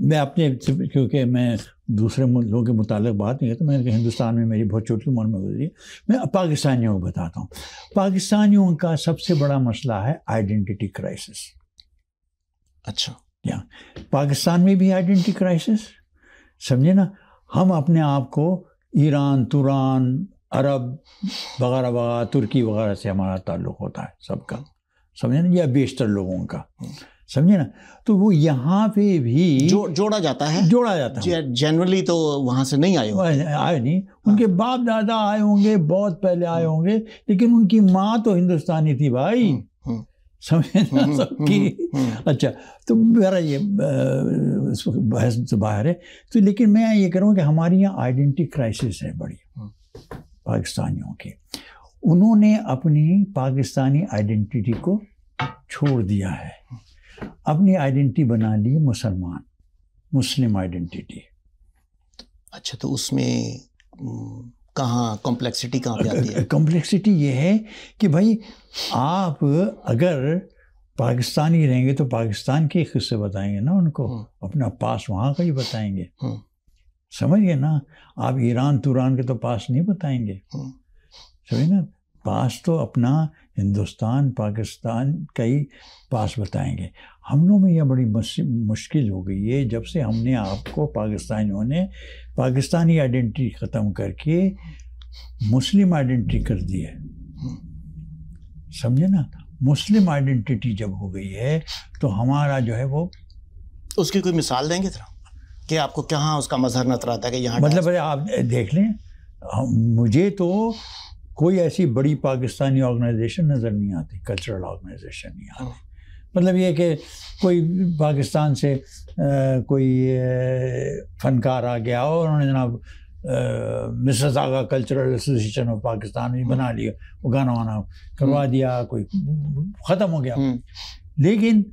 मैं अपने क्योंकि मैं दूसरे लोगों के मुतालिक बात नहीं है तो मैंने कहा हिंदुस्तान में मेरी बहुत छोटी उम्र में गुजरी मैं पाकिस्तानियों को बताता हूँ पाकिस्तानियों का सबसे बड़ा मसला है आइडेंटिटी क्राइसिस अच्छा या पाकिस्तान में भी आइडेंटिटी क्राइसिस समझे ना हम अपने आप को ईरान तुरान अरब वगैरह वगैरह तुर्की वगैरह से हमारा ताल्लुक़ होता है सबका समझे ना या बेशतर लोगों का हम्म। समझे ना तो वो यहाँ पे भी जो, जोड़ा जाता है जोड़ा जाता है जनरली तो वहाँ से नहीं आए होंगे आए नहीं हाँ। उनके बाप दादा आए होंगे बहुत पहले आए हाँ। होंगे लेकिन उनकी माँ तो हिंदुस्तानी थी भाई हाँ, हाँ। समझे ना सबकी अच्छा तो मेरा ये बहस तो बाहर है तो लेकिन मैं ये करूँ कि हमारी यहाँ आइडेंटिटी क्राइसिस है बड़ी पाकिस्तानियों की उन्होंने अपनी पाकिस्तानी आइडेंटिटी को छोड़ दिया है अपनी आइडेंटिटी बना ली मुसलमान मुस्लिम आइडेंटिटी अच्छा तो उसमें कहाँ कॉम्प्लेक्सिटी कहाँ पे आती है कॉम्प्लेक्सिटी ये है कि भाई आप अगर पाकिस्तानी रहेंगे तो पाकिस्तान के किस्से बताएंगे ना उनको हम्म। अपना पास वहाँ का ही बताएंगे हम्म। समझिए ना आप ईरान तुरान के तो पास नहीं बताएंगे हम्म। समझे ना पास तो अपना हिंदुस्तान पाकिस्तान का ही पास बताएंगे हम लोग में यह बड़ी मुश्किल हो गई है जब से हमने आपको पाकिस्तानियों ने पाकिस्तानी आइडेंटिटी ख़त्म करके मुस्लिम आइडेंटिटी कर दी है समझे ना मुस्लिम आइडेंटिटी जब हो गई है तो हमारा जो है वो तो उसकी कोई मिसाल देंगे जरा कि आपको कहाँ उसका मजहर नजर आता है कि यहाँ मतलब अरे आप देख लें मुझे तो कोई ऐसी बड़ी पाकिस्तानी ऑर्गेनाइजेशन नज़र नहीं आती कल्चरल ऑर्गेनाइजेशन नहीं आती हाँ। मतलब ये कि कोई पाकिस्तान से आ, कोई फनकार आ गया और उन्होंने जनाब Mrs Agha cultural association of Pakistan बना लिया वो गाना वाना करवा हम्म। दिया कोई ख़त्म हो गया हम्म। लेकिन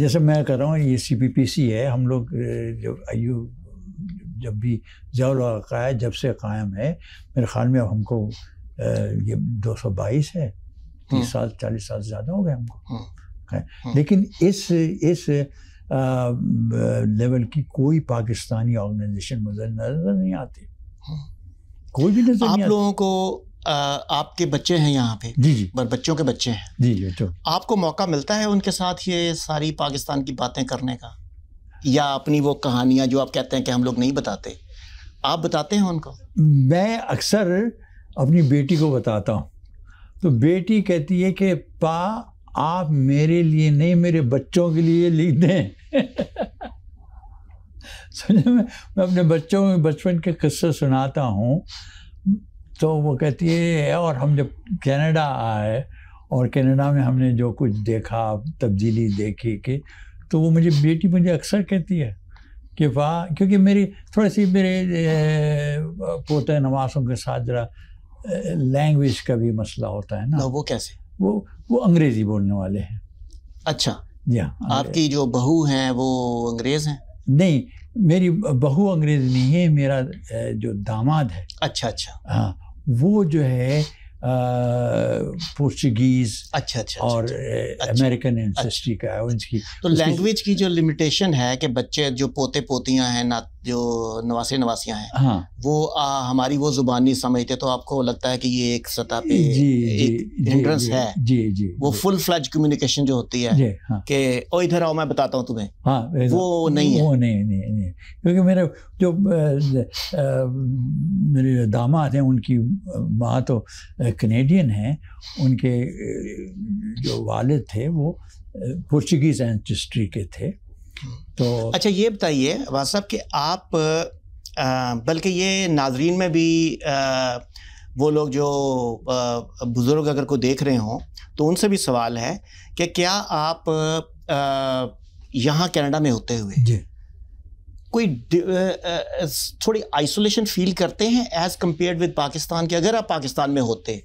जैसे मैं कह रहा हूँ ये सी पी पी सी है हम लोग जब आयु जब भी जवलका है जब से कायम है मेरे ख्याल में अब हमको ये दो सौ बाईस है तीस हम्म। साल चालीस साल ज़्यादा हो गए हमको है हम्म। लेकिन इस इस लेवल की कोई पाकिस्तानी ऑर्गेनाइजेशन नजर नज़र नहीं आती हम्म। कोई भी नज़र आप लोगों को आ, आपके बच्चे हैं यहाँ पे जी जी बच्चों के बच्चे हैं जी जी तो आपको मौका मिलता है उनके साथ ये सारी पाकिस्तान की बातें करने का या अपनी वो कहानियाँ जो आप कहते हैं कि हम लोग नहीं बताते आप बताते हैं उनको मैं अक्सर अपनी बेटी को बताता हूँ तो बेटी कहती है कि पा आप मेरे लिए नहीं मेरे बच्चों के लिए लिख दें [LAUGHS] समझे मैं मैं अपने बच्चों में बचपन के किस्से सुनाता हूँ तो वो कहती है और हम जब कनाडा आए और कनाडा में हमने जो कुछ देखा तब्दीली देखी कि तो वो मुझे बेटी मुझे अक्सर कहती है कि वाह क्योंकि मेरी थोड़ी सी मेरे पोते नवासों के साथ ज़रा लैंग्वेज का भी मसला होता है ना वो कैसे वो वो अंग्रेजी बोलने वाले हैं अच्छा जी हाँ आपकी जो बहू हैं वो अंग्रेज हैं नहीं मेरी बहू अंग्रेज नहीं है मेरा जो दामाद है अच्छा अच्छा हाँ वो जो है पोर्चुगीज अच्छा अच्छा, अच्छा और अच्छा। अच्छा। अमेरिकन एंसेस्ट्री का है उनकी तो लैंग्वेज की जो लिमिटेशन है कि बच्चे जो पोते पोतियां हैं ना जो नवासे नवासियां हैं हाँ। वो आ, हमारी वो जुबान नहीं समझते तो आपको लगता है कि ये एक सतह पे जी, एक है जी जी वो फुल फ्लैज कम्युनिकेशन जो होती है हाँ। कि ओ इधर आओ मैं बताता हूँ तुम्हें हाँ, वो नहीं वो नहीं नहीं नहीं नहीं क्योंकि मेरे जो मेरे दामाद हैं उनकी माँ तो कनेडियन है उनके जो वालिद थे वो पुर्चुगीज एंसेस्ट्री के थे तो अच्छा ये बताइए वाद साहब कि आप बल्कि ये नाजरीन में भी आ, वो लोग जो बुज़ुर्ग अगर को देख रहे हों तो उनसे भी सवाल है कि क्या आप यहाँ कनाडा में होते हुए कोई थोड़ी आइसोलेशन फील करते हैं एज कम्पेयर विद पाकिस्तान के अगर आप पाकिस्तान में होते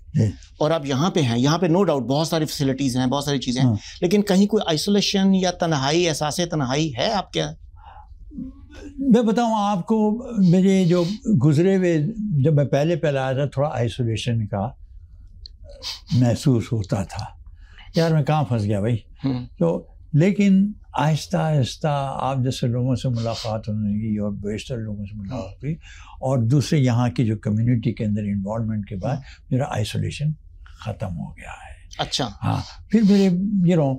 और आप यहाँ पे हैं यहाँ पे नो डाउट बहुत सारी फैसिलिटीज़ हैं बहुत सारी चीज़ें हैं हाँ। लेकिन कहीं कोई आइसोलेशन या तनहाई एहसास तनहाई है आपके मैं बताऊँ आपको मेरे जो गुजरे हुए जब मैं पहले पहले आया था थोड़ा आइसोलेशन का महसूस होता था यार मैं कहाँ फंस गया भाई हम्म। तो लेकिन आहिस्ता आहिस्ता आप जैसे लोगों से मुलाकात होने लगी और बेशतर लोगों से मुलाकात हाँ। हुई और दूसरे यहाँ की जो कम्युनिटी के अंदर इन्वॉलमेंट के बाद हाँ। मेरा आइसोलेशन ख़त्म हो गया है अच्छा हाँ फिर मेरे ये नो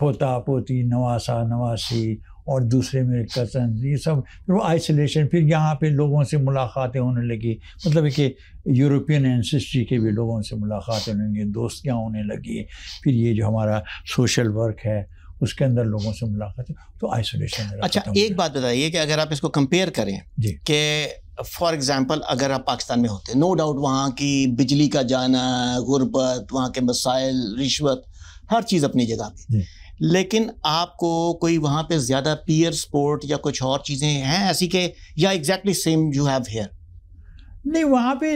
पोता पोती नवासा नवासी और दूसरे मेरे कज़न ये सब फिर वो आइसोलेशन फिर यहाँ पे लोगों से मुलाकातें होने लगी मतलब कि यूरोपियन एनसिस्ट्री के भी लोगों से मुलाकातें होने लगी दोस्तियाँ होने लगी फिर ये जो हमारा सोशल वर्क है उसके अंदर लोगों से मुलाकात तो आइसोलेशन अच्छा एक बात बताइए कि अगर आप इसको कंपेयर करें कि फॉर एग्ज़ाम्पल अगर आप पाकिस्तान में होते नो डाउट वहाँ की बिजली का जाना गुर्बत वहाँ के मसाइल रिश्वत हर चीज़ अपनी जगह पर लेकिन आपको कोई वहाँ पे ज़्यादा पीयर स्पोर्ट या कुछ और चीज़ें हैं ऐसी के या exactly same you have here नहीं वहाँ पे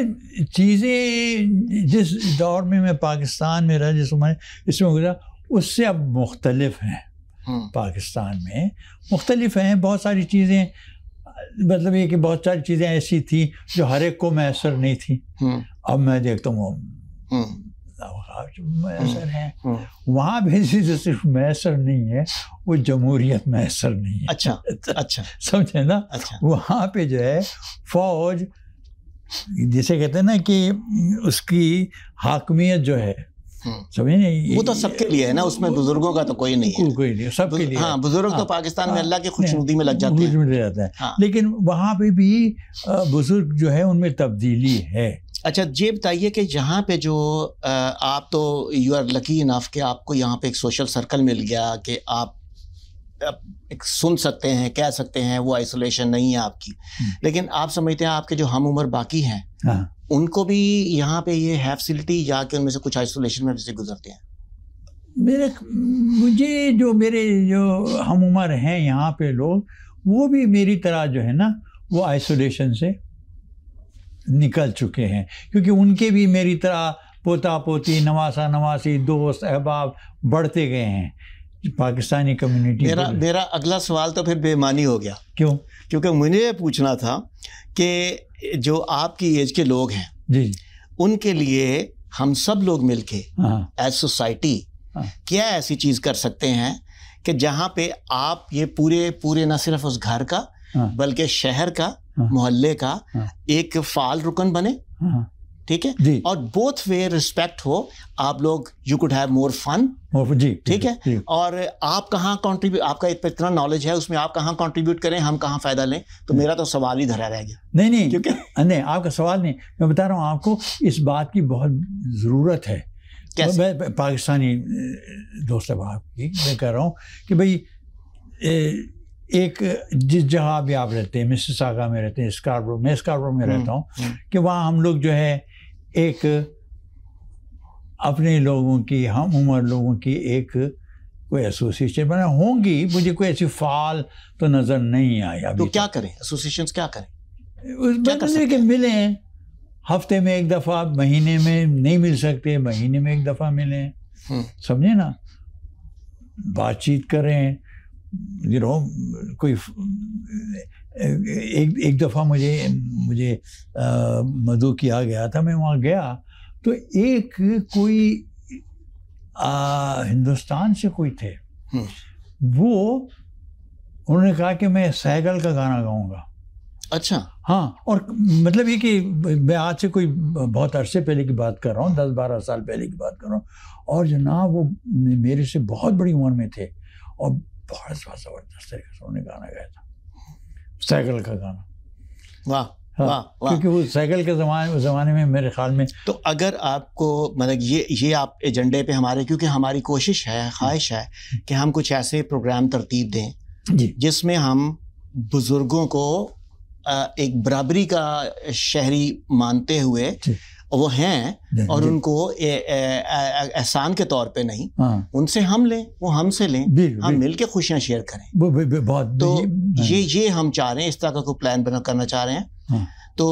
चीज़ें जिस दौर में मैं पाकिस्तान में रहा जिस उम्र इसमें गुजरा उससे अब मुख्तलफ हैं हम्म। पाकिस्तान में मुख्तलिफ हैं बहुत सारी चीज़ें मतलब ये कि बहुत सारी चीज़ें ऐसी थी जो हर एक को मैसर नहीं थी हम्म। अब मैं देखता हूँ हम्म। मैसर है वहाँ भी [LAUGHS] सिर्फ मैसर नहीं है वो जमहूरियत मैसर नहीं है अच्छा अच्छा [LAUGHS] समझे ना अच्छा वहाँ पे जो है फौज जिसे कहते हैं ना कि उसकी हाकमियत जो है हम्म। समझे नहीं वो तो सबके लिए है ना उसमें बुजुर्गों का तो कोई नहीं है कोई नहीं सबके लिए हाँ बुजुर्ग तो हाँ। पाकिस्तान हाँ, में अल्लाह की खुशनुदी में लग जाते हैं जाते हैं हाँ। लेकिन वहाँ पे भी बुजुर्ग जो है उनमें तब्दीली है अच्छा ये बताइए कि जहाँ पे जो आप तो यू आर लकी इनाफ के आपको यहाँ पे एक सोशल सर्कल मिल गया कि आप सुन सकते हैं कह सकते हैं वो आइसोलेशन नहीं है आपकी हम्म। लेकिन आप समझते हैं आपके जो हम उम्र बाकी हैं हाँ। उनको भी यहाँ पे ये है फैसिलिटी कि उनमें से कुछ आइसोलेशन में से गुजरते हैं मेरे मुझे जो मेरे जो हम उम्र हैं यहाँ पे लोग वो भी मेरी तरह जो है ना वो आइसोलेशन से निकल चुके हैं क्योंकि उनके भी मेरी तरह पोता पोती नवासा नवासी दोस्त अहबाब बढ़ते गए हैं पाकिस्तानी कम्युनिटी मेरा मेरा अगला सवाल तो फिर बेमानी हो गया क्यों क्योंकि मुझे पूछना था कि जो आपकी एज के लोग हैं जी उनके लिए हम सब लोग मिलके एज हाँ। सोसाइटी हाँ। क्या ऐसी चीज कर सकते हैं कि जहाँ पे आप ये पूरे पूरे ना सिर्फ उस घर का हाँ। बल्कि शहर का मोहल्ले का एक फाल रुकन बने ठीक है और बोथ वे रिस्पेक्ट हो आप लोग you could have more fun जी ठीक है जी. और आप कहाँ कंट्रीब्यूट आपका इतना नॉलेज है उसमें आप कहाँ कंट्रीब्यूट करें हम कहाँ फायदा लें तो मेरा तो सवाल ही धरा रह गया नहीं नहीं क्योंकि नहीं आपका सवाल नहीं मैं बता रहा हूँ आपको इस बात की बहुत ज़रूरत है कैसे? तो मैं पाकिस्तानी दोस्त आपकी मैं कह रहा हूँ कि भाई एक जिस जगह भी आप रहते हैं मिसिसागा में रहते हैं स्कारब्रो मैं स्कारब्रो में हम्म, रहता हूँ हम्म। कि वहाँ हम लोग जो है एक अपने लोगों की हम उम्र लोगों की एक कोई एसोसिएशन बने होंगी मुझे कोई ऐसी फाल तो नज़र नहीं आई अभी तो क्या करें एसोसिएशन क्या करें उस कर के मिलें हफ्ते में एक दफ़ा महीने में नहीं मिल सकते महीने में एक दफ़ा मिलें हम्म। समझे ना बातचीत करें यू नो कोई एक एक दफ़ा मुझे मुझे मधु किया गया था मैं वहाँ गया तो एक कोई आ, हिंदुस्तान से कोई थे हम्म। वो उन्होंने कहा कि मैं सैगल का गाना गाऊंगा अच्छा हाँ और मतलब ये कि मैं आज से कोई बहुत अरसे पहले की बात कर रहा हूँ दस बारह साल पहले की बात कर रहा हूँ और जनाब वो मेरे से बहुत बड़ी उम्र में थे और बहुत ज़बरदस्त तरीके से उन्होंने गाना गाया था साइकिल का गाना वाह हाँ, वाह क्योंकि वो साइकिल के जमाने ज़माने में मेरे ख्याल में तो अगर आपको मतलब ये ये आप एजेंडे पे हमारे क्योंकि हमारी कोशिश है ख्वाहिश है कि हम कुछ ऐसे प्रोग्राम तरतीब दें जिसमें हम बुज़ुर्गों को एक बराबरी का शहरी मानते हुए वो हैं और उनको एहसान के तौर पे नहीं हाँ। उनसे हम लें वो हमसे लें हम मिल के खुशियाँ शेयर करें बहुत तो हाँ। ये ये हम चाह रहे हैं इस तरह का कोई प्लान बना करना चाह रहे हैं हाँ। तो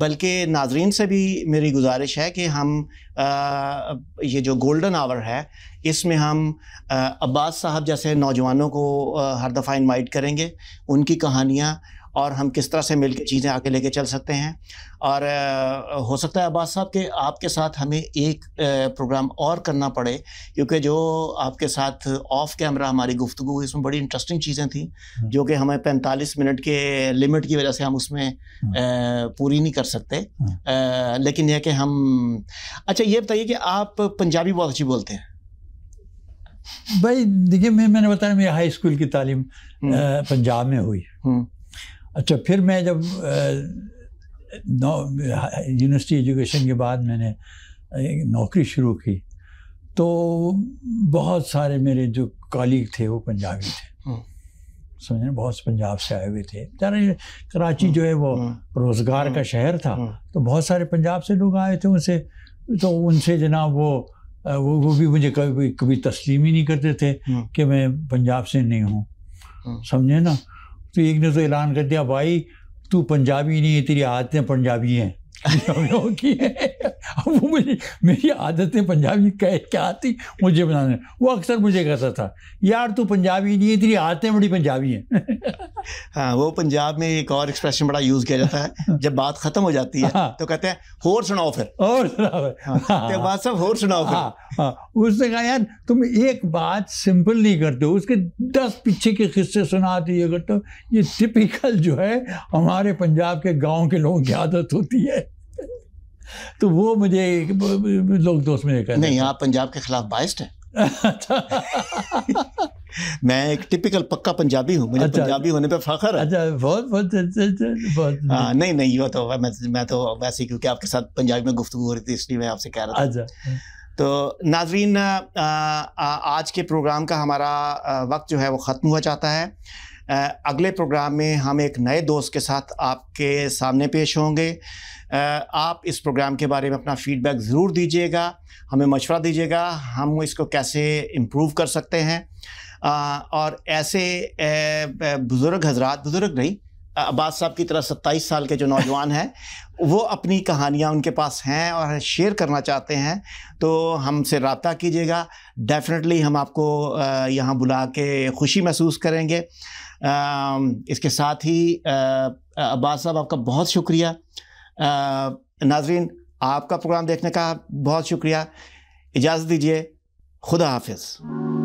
बल्कि नाजरीन से भी मेरी गुजारिश है कि हम ये जो गोल्डन आवर है इसमें हम अब्बास साहब जैसे नौजवानों को हर दफ़ा इनवाइट करेंगे उनकी कहानियाँ और हम किस तरह से के चीज़ें आगे लेके चल सकते हैं और हो सकता है अब्बास साहब के आपके साथ हमें एक प्रोग्राम और करना पड़े क्योंकि जो आपके साथ ऑफ कैमरा हमारी गुफ्तु इसमें बड़ी इंटरेस्टिंग चीज़ें थी हम्म। जो कि हमें पैंतालीस मिनट के लिमिट की वजह से हम उसमें हम्म। पूरी नहीं कर सकते हम्म। लेकिन यह कि हम अच्छा ये बताइए कि आप पंजाबी बहुत अच्छी बोलते हैं भाई देखिए मैं मैंने बताया मेरी हाई स्कूल की तालीम पंजाब में हुई अच्छा फिर मैं जब नौ यूनिवर्सिटी एजुकेशन के बाद मैंने नौकरी शुरू की तो बहुत सारे मेरे जो कॉलीग थे वो पंजाबी थे हम्म। समझे बहुत पंजाब से आए हुए थे कराची हम्म। जो है वो हम्म। रोज़गार का शहर था तो बहुत सारे पंजाब से लोग आए थे उनसे तो उनसे जनाब वो वो वो भी मुझे कभी कभी तस्लीम ही नहीं करते थे कि मैं पंजाब से नहीं हूँ समझे ना तो एक ने तो ऐलान कर दिया भाई तू पंजाबी नहीं है तेरी आदतें पंजाबी हैं [LAUGHS] [LAUGHS] की अब [LAUGHS] वो मेरी मेरी आदतें पंजाबी कह क्या आती मुझे बनाने वो अक्सर मुझे कहता था यार तू पंजाबी नहीं इतनी आदतें बड़ी पंजाबी हैं [LAUGHS] हाँ वो पंजाब में एक और एक्सप्रेशन बड़ा यूज़ किया जाता है हाँ। जब बात ख़त्म हो जाती है हाँ, तो कहते हैं होर सुनाओ फिर और सुनाओ हाँ, तो हाँ, बात सब होर सुनाओ फिर हाँ, हाँ, उसने कहा यार तुम एक बात सिंपल नहीं करते हो उसके दस पीछे के किस्से सुनाते ये करते हो ये टिपिकल जो है हमारे पंजाब के गाँव के लोगों की आदत होती है तो वो मुझे लोग दोस्त में कहते नहीं आप पंजाब के खिलाफ बाइस्ट हैं [LAUGHS] अच्छा। मैं एक टिपिकल पक्का पंजाबी हूँ मुझे अच्छा, पंजाबी होने पे फखर है अच्छा बहुत बहुत बहुत हाँ, नहीं नहीं यो तो मैं मैं तो वैसे क्योंकि आपके साथ पंजाबी में गुफ्तु हो रही थी इसलिए मैं आपसे कह रहा था अच्छा तो नाजरीन आज के प्रोग्राम का हमारा वक्त जो है वो ख़त्म हुआ जाता है अगले प्रोग्राम में हम एक नए दोस्त के साथ आपके सामने पेश होंगे आप इस प्रोग्राम के बारे में अपना फीडबैक ज़रूर दीजिएगा हमें मशवरा दीजिएगा हम इसको कैसे इम्प्रूव कर सकते हैं और ऐसे बुज़ुर्ग हजरात बुज़ुर्ग नहीं अब्बास साहब की तरह सत्ताईस साल के जो नौजवान हैं वो अपनी कहानियाँ उनके पास हैं और शेयर करना चाहते हैं तो हमसे रबता कीजिएगा डेफिनेटली हम आपको यहाँ बुला के खुशी महसूस करेंगे इसके साथ ही अब्बास साहब आपका बहुत शुक्रिया नाजरीन आपका प्रोग्राम देखने का बहुत शुक्रिया इजाज़त दीजिए खुदा हाफिज़